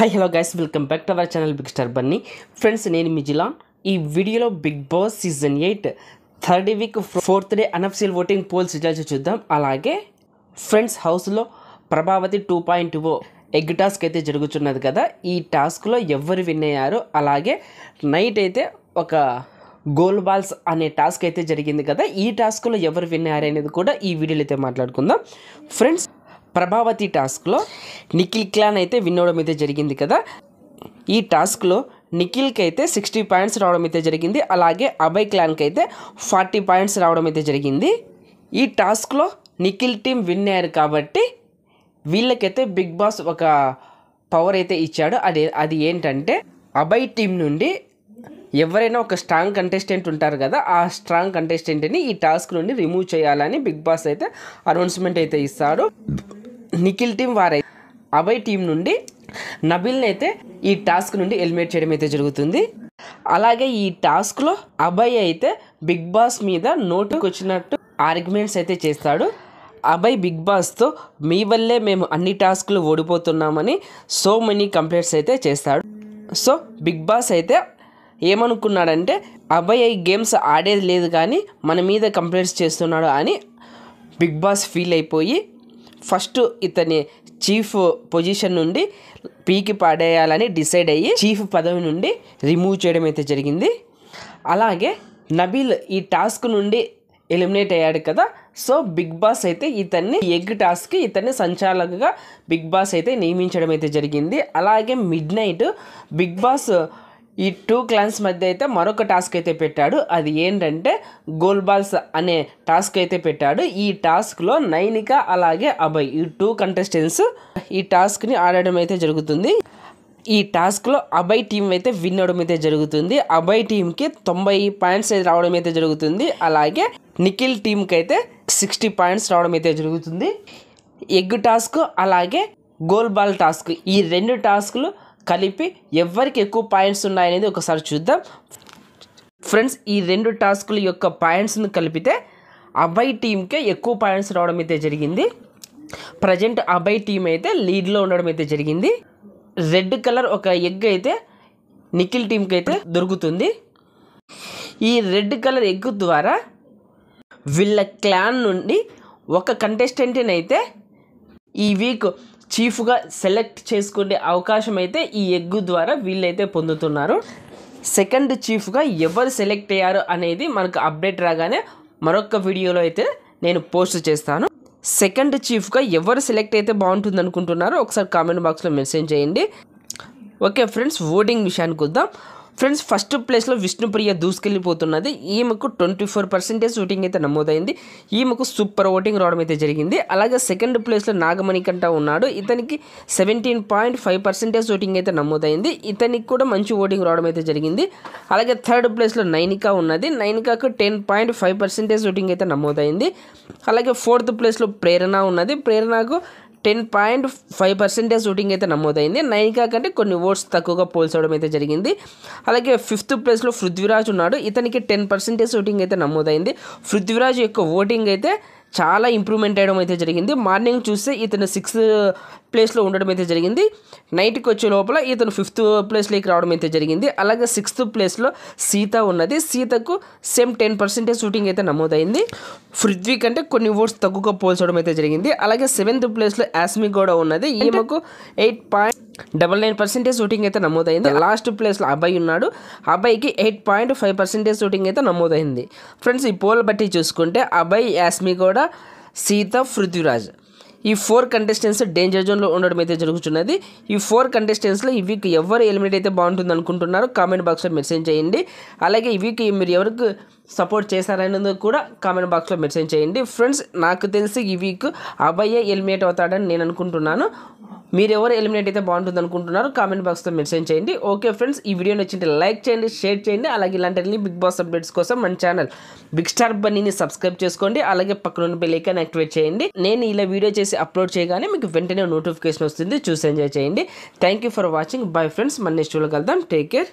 hi hello guys welcome back to our channel big star Bunny friends నేను మిజిలా ఈ వీడియోలో Big Boss season eight third week fourth day unofficial voting polls results చూద్దాం అలాగే friends హౌస్లో Prabhavati two point O egg task అయితే జరుగుతున్నది కదా ఈ టాస్క్లో ఎవరు విన్ అయ్యారు అలాగే నైట్ అయితే ఒక గోల్ బాల్స్ అనే టాస్క్ అయితే జరిగింది కదా ఈ టాస్క్లో ఎవరు విన్ అయ్యారు అనేది కూడా ఈ వీడియోలో అయితే మాట్లాడుకుందాం ఫ్రెండ్స్ ప్రభావతి టాస్క్లో నిఖిల్ క్లాన్ అయితే విన్ అవడం అయితే జరిగింది కదా ఈ టాస్క్లో నిఖిల్కి అయితే సిక్స్టీ పాయింట్స్ రావడం అయితే జరిగింది అలాగే అభయ్ క్లాన్కి అయితే ఫార్టీ పాయింట్స్ రావడం అయితే జరిగింది ఈ టాస్క్లో నిఖిల్ టీం విన్ అయ్యారు కాబట్టి వీళ్ళకైతే బిగ్ బాస్ ఒక పవర్ అయితే ఇచ్చాడు అది అది ఏంటంటే అభయ్ టీం నుండి ఎవరైనా ఒక స్ట్రాంగ్ కంటెస్టెంట్ ఉంటారు కదా ఆ స్ట్రాంగ్ కంటెస్టెంట్ని ఈ టాస్క్ నుండి రిమూవ్ చేయాలని బిగ్ బాస్ అయితే అనౌన్స్మెంట్ అయితే ఇస్తారు నిఖిల్ టీం వారైతే అభయ్ టీం నుండి నబిల్ని అయితే ఈ టాస్క్ నుండి ఎలిమినేట్ చేయడం అయితే జరుగుతుంది అలాగే ఈ టాస్క్లో అభయ్ అయితే బిగ్ బాస్ మీద నోటుకు వచ్చినట్టు ఆర్గ్యుమెంట్స్ అయితే చేస్తాడు అభయ్ బిగ్ బాస్తో మీ వల్లే మేము అన్ని టాస్క్లు ఓడిపోతున్నామని సో మెనీ కంప్లైంట్స్ అయితే చేస్తాడు సో బిగ్ బాస్ అయితే ఏమనుకున్నాడంటే అభయ్ ఈ గేమ్స్ ఆడేది లేదు కానీ మన మీద కంప్లైంట్స్ చేస్తున్నాడు అని బిగ్ బాస్ ఫీల్ అయిపోయి ఫస్ట్ ఇతని చీఫ్ పొజిషన్ నుండి పీకి పాడేయాలని డిసైడ్ అయ్యి చీఫ్ పదవి నుండి రిమూవ్ చేయడం అయితే జరిగింది అలాగే నబీల్ ఈ టాస్క్ నుండి ఎలిమినేట్ అయ్యాడు కదా సో బిగ్ బాస్ అయితే ఇతన్ని ఎగ్ టాస్క్ ఇతన్ని సంచాలకుగా బిగ్ బాస్ అయితే నియమించడం అయితే జరిగింది అలాగే మిడ్ నైట్ బిగ్ బాస్ ఈ టూ క్లాన్స్ మధ్య అయితే మరొక టాస్క్ అయితే పెట్టాడు అది ఏంటంటే గోల్బాల్స్ అనే టాస్క్ అయితే పెట్టాడు ఈ టాస్క్లో నైనిక అలాగే అభయ్ ఈ టూ కంటెస్టెంట్స్ ఈ టాస్క్ని ఆడడం అయితే జరుగుతుంది ఈ టాస్క్లో అభయ్ టీం అయితే విన్ అవడం అయితే జరుగుతుంది అభయ్ టీంకి తొంభై పాయింట్స్ అయితే రావడం అయితే జరుగుతుంది అలాగే నిఖిల్ టీంకి అయితే సిక్స్టీ పాయింట్స్ రావడం అయితే జరుగుతుంది ఎగ్ టాస్క్ అలాగే గోల్ బాల్ టాస్క్ ఈ రెండు టాస్క్లు కలిపి ఎవరికి ఎక్కువ పాయింట్స్ ఉన్నాయనేది ఒకసారి చూద్దాం ఫ్రెండ్స్ ఈ రెండు టాస్కుల యొక్క పాయింట్స్ను కలిపితే అబ్బాయి టీంకే ఎక్కువ పాయింట్స్ రావడం అయితే జరిగింది ప్రజెంట్ అబ్బాయి టీం అయితే లీడ్లో ఉండడం అయితే జరిగింది రెడ్ కలర్ ఒక ఎగ్ అయితే నిఖిల్ టీంకి అయితే దొరుకుతుంది ఈ రెడ్ కలర్ ఎగ్ ద్వారా వీళ్ళ క్లాన్ నుండి ఒక కంటెస్టెంట్ని అయితే ఈ వీక్ చీఫ్గా సెలెక్ట్ చేసుకునే అవకాశం అయితే ఈ ఎగ్గు ద్వారా వీళ్ళైతే పొందుతున్నారు సెకండ్ చీఫ్గా ఎవరు సెలెక్ట్ అయ్యారు అనేది మనకు అప్డేట్ రాగానే మరొక వీడియోలో అయితే నేను పోస్ట్ చేస్తాను సెకండ్ చీఫ్గా ఎవరు సెలెక్ట్ అయితే బాగుంటుంది అనుకుంటున్నారో ఒకసారి కామెంట్ బాక్స్లో మెసేజ్ చేయండి ఓకే ఫ్రెండ్స్ ఓటింగ్ విషయానికి వద్దాం ఫ్రెండ్స్ ఫస్ట్ ప్లేస్లో విష్ణుప్రియ దూసుకెళ్ళిపోతున్నది ఈమెకు ట్వంటీ ఫోర్ పర్సెంటేజ్ ఓటింగ్ అయితే నమోదైంది ఈమెకు సూపర్ ఓటింగ్ రావడం అయితే జరిగింది అలాగే సెకండ్ ప్లేస్లో నాగమణికంట ఉన్నాడు ఇతనికి seventeen point five percentage voting అయితే నమోదైంది ఇతనికి కూడా మంచి ఓటింగ్ రావడం అయితే జరిగింది అలాగే థర్డ్ ప్లేస్లో నైనికా ఉన్నది నైనికాకు ten point five percentage voting అయితే నమోదైంది అలాగే ఫోర్త్ ప్లేస్లో ప్రేరణ ఉన్నది ప్రేరణకు ten point five percentage voting అయితే నమోదైంది నైనికా కంటే కొన్ని ఓట్స్ తక్కువగా పోల్చడం అయితే జరిగింది అలాగే ఫిఫ్త్ ప్లేస్లో పృథ్వీరాజ్ ఉన్నాడు ఇతనికి టెన్ పర్సెంటేజ్ ఓటింగ్ అయితే నమోదైంది పృథ్వీరాజ్ యొక్క ఓటింగ్ అయితే చాలా ఇంప్రూవ్మెంట్ అయ్యడం అయితే జరిగింది మార్నింగ్ చూస్తే ఇతను సిక్స్త్ ప్లేస్లో ఉండడం అయితే జరిగింది నైట్కి వచ్చే లోపల ఇతను ఫిఫ్త్ ప్లేస్లోకి రావడం అయితే జరిగింది అలాగే సిక్స్త్ ప్లేస్లో సీత ఉన్నది సీతకు సేమ్ టెన్ పర్సెంటేజ్ షూటింగ్ అయితే నమోదైంది పృథ్వీ కంటే కొన్ని ఓట్స్ తక్కువగా పోల్చడం అయితే జరిగింది అలాగే సెవెంత్ ప్లేస్లో యాస్మి కూడా ఉన్నది ఈమెకు eight point double nine percentage voting అయితే నమోదైంది లాస్ట్ ప్లేస్లో అబ్బాయి ఉన్నాడు అబ్బాయికి eight point five percentage voting అయితే నమోదైంది ఫ్రెండ్స్ ఈ పోల్ బట్టి చూసుకుంటే అబ్బాయి యాస్మి కూడా సీత పృథ్వీరాజ్ ఈ ఫోర్ కంటెస్టెంట్స్ డేంజర్ జోన్లో ఉండడం అయితే జరుగుతున్నది ఈ ఫోర్ కంటెస్టెంట్స్లో ఈ వీక్ ఎవరు ఎలిమినేట్ అయితే బాగుంటుంది అనుకుంటున్నారో కామెంట్ బాక్స్లో మెసేజ్ చేయండి అలాగే ఈ వీక్ మీరు ఎవరికి సపోర్ట్ చేశారనేది కూడా కామెంట్ బాక్స్లో మెన్షన్ చేయండి ఫ్రెండ్స్ నాకు తెలిసి ఈ వీక్ అబ్బాయి ఎలిమినేట్ అవుతాడని నేను అనుకుంటున్నాను మీరు ఎవరు ఎలిమినేట్ అయితే బాగుంటుంది అనుకుంటున్నారు కామెంట్ బాక్స్లో మెన్షన్ చేయండి ఓకే ఫ్రెండ్స్ ఈ వీడియో నచ్చింటే లైక్ చేయండి షేర్ చేయండి అలాగే ఇలాంటి బిగ్ బాస్ అప్డేట్స్ కోసం మన ఛానల్ బిగ్ స్టార్ బన్నీని సబ్స్క్రైబ్ చేసుకోండి అలాగే పక్కన బెల్ ఐకాన్ యాక్టివేట్ చేయండి నేను ఇలా వీడియో చేసి అప్లోడ్ చేయగానే మీకు వెంటనే నోటిఫికేషన్ వస్తుంది చూసి ఎంజాయ్ చేయండి thank for watching bye friends మన నెక్స్ట్ కలుద్దాం టేక్ కేర్